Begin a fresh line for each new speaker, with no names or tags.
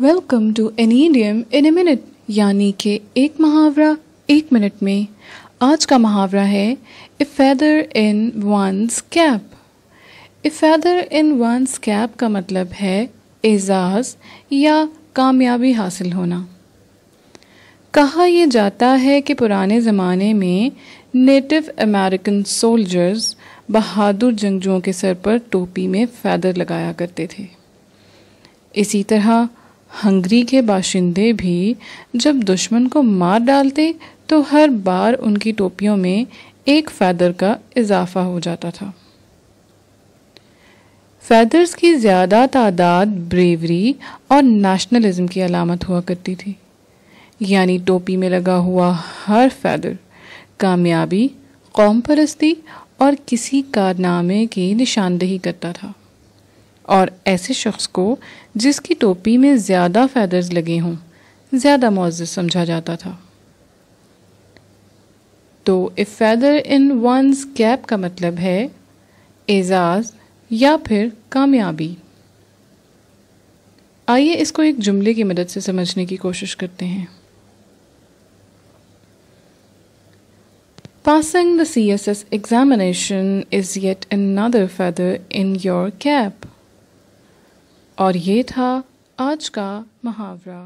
welcome to an idiom in a minute यानी कि एक मुहावरा एक मिनट में आज का मुहावरा है a feather in one's cap a feather in one's cap का मतलब है एजाज या कामयाबी हासिल होना कहा यह जाता है कि पुराने ज़माने में नेटिव अमेरिकन सोल्जर्स बहादुर जंगजुओं के सर पर टोपी में फैदर लगाया करते थे इसी तरह हंगरी के बाशिंदे भी जब दुश्मन को मार डालते तो हर बार उनकी टोपियों में एक फैदर का इजाफा हो जाता था फैदर्स की ज़्यादा तादाद ब्रेवरी और नेशनलिज्म की अलामत हुआ करती थी यानी टोपी में लगा हुआ हर फैदर कामयाबी कौम परस्ती और किसी कारनामे की निशानदेही करता था और ऐसे शख्स को जिसकी टोपी में ज़्यादा फैदर्स लगे हों ज़्यादा मुआज़ समझा जाता था तो if feather in one's cap का मतलब है एजाज़ या फिर कामयाबी आइए इसको एक जुमले की मदद से समझने की कोशिश करते हैं passing the C S S examination is yet another feather in your cap और ये था आज का मुहावरा